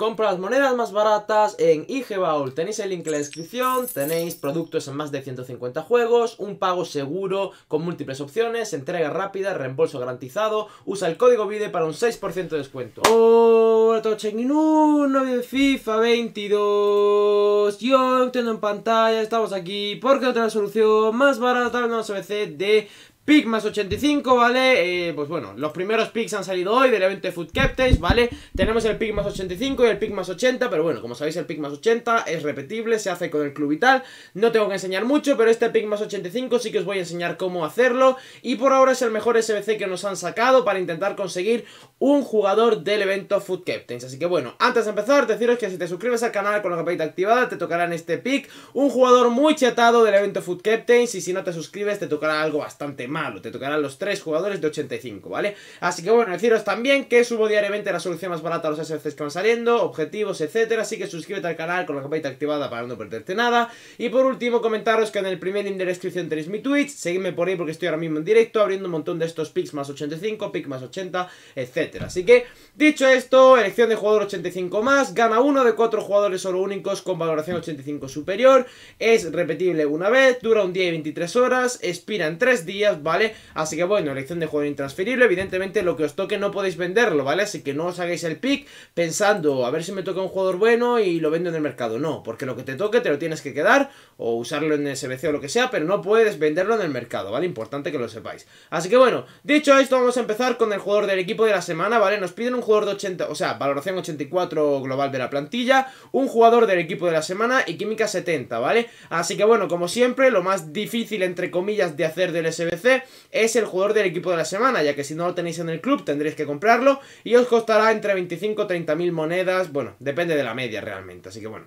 Compra las monedas más baratas en IGBAUL. Tenéis el link en la descripción, tenéis productos en más de 150 juegos, un pago seguro con múltiples opciones, entrega rápida, reembolso garantizado. Usa el código VIDE para un 6% de descuento. Hola todos, un de FIFA 22. Yo tengo en pantalla, estamos aquí porque otra solución más barata de una de Pick más 85, ¿vale? Eh, pues bueno, los primeros picks han salido hoy del evento Food Captains, ¿vale? Tenemos el pick más 85 y el pick más 80, pero bueno, como sabéis el pick más 80 es repetible, se hace con el club y tal. No tengo que enseñar mucho, pero este pick más 85 sí que os voy a enseñar cómo hacerlo. Y por ahora es el mejor SBC que nos han sacado para intentar conseguir un jugador del evento Food Captains. Así que bueno, antes de empezar, deciros que si te suscribes al canal con la campanita activada, te tocará en este pick un jugador muy chatado del evento Food Captains y si no te suscribes te tocará algo bastante más te tocarán los 3 jugadores de 85, ¿vale? Así que bueno, deciros también que subo diariamente la solución más barata a los SFCs que van saliendo, objetivos, etcétera. Así que suscríbete al canal con la campanita activada para no perderte nada. Y por último, comentaros que en el primer link de la descripción tenéis mi Twitch. Seguidme por ahí porque estoy ahora mismo en directo abriendo un montón de estos picks más 85, pick más 80, etcétera. Así que, dicho esto, elección de jugador 85 más, gana uno de cuatro jugadores solo únicos con valoración 85 superior. Es repetible una vez, dura un día y 23 horas, expira en 3 días, ¿vale? Así que bueno, elección de jugador intransferible, evidentemente lo que os toque no podéis venderlo, ¿vale? Así que no os hagáis el pick pensando, a ver si me toca un jugador bueno y lo vendo en el mercado, no, porque lo que te toque te lo tienes que quedar o usarlo en SBC o lo que sea, pero no puedes venderlo en el mercado, ¿vale? Importante que lo sepáis. Así que bueno, dicho esto vamos a empezar con el jugador del equipo de la semana, ¿vale? Nos piden un jugador de 80, o sea, valoración 84 global de la plantilla, un jugador del equipo de la semana y química 70, ¿vale? Así que bueno, como siempre, lo más difícil entre comillas de hacer del SBC es el jugador del equipo de la semana, ya que si no lo tenéis en el club tendréis que comprarlo y os costará entre 25 y 30 mil monedas, bueno, depende de la media realmente, así que bueno.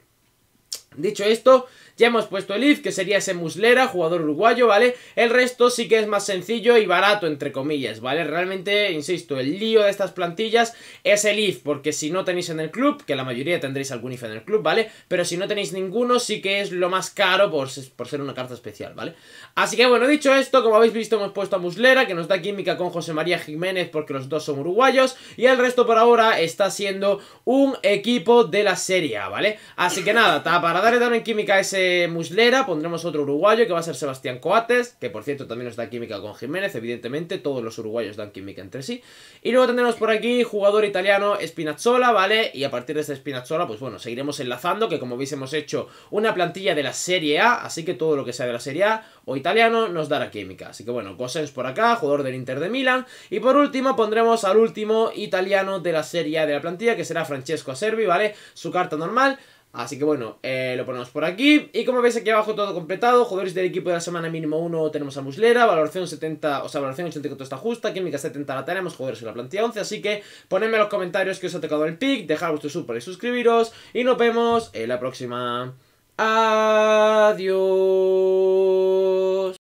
Dicho esto, ya hemos puesto el if, que sería ese muslera, jugador uruguayo, ¿vale? El resto sí que es más sencillo y barato, entre comillas, ¿vale? Realmente, insisto, el lío de estas plantillas es el if, porque si no tenéis en el club, que la mayoría tendréis algún if en el club, ¿vale? Pero si no tenéis ninguno, sí que es lo más caro por, ser una carta especial, ¿vale? Así que, bueno, dicho esto, como habéis visto, hemos puesto a muslera, que nos da química con José María Jiménez, porque los dos son uruguayos, y el resto por ahora está siendo un equipo de la Serie ¿vale? Así que nada, parado. Daré darle en química a ese Muslera, pondremos otro uruguayo que va a ser Sebastián Coates, que por cierto también nos da química con Jiménez, evidentemente, todos los uruguayos dan química entre sí. Y luego tendremos por aquí jugador italiano Spinazzola, ¿vale? Y a partir de este Spinazzola, pues bueno, seguiremos enlazando, que como veis hemos hecho una plantilla de la Serie A, así que todo lo que sea de la Serie A o italiano nos dará química. Así que bueno, Gosens por acá, jugador del Inter de Milán. Y por último pondremos al último italiano de la Serie A de la plantilla, que será Francesco Acerbi, ¿vale? Su carta normal. Así que bueno, eh, lo ponemos por aquí. Y como veis aquí abajo todo completado, jugadores del equipo de la semana mínimo 1 tenemos a Muslera, valoración 70, o sea, valoración 84 está justa, química 70 la tenemos, jugadores en la plantilla 11, así que ponedme en los comentarios que os ha tocado el pick, dejad vuestro super y suscribiros, y nos vemos en la próxima. Adiós.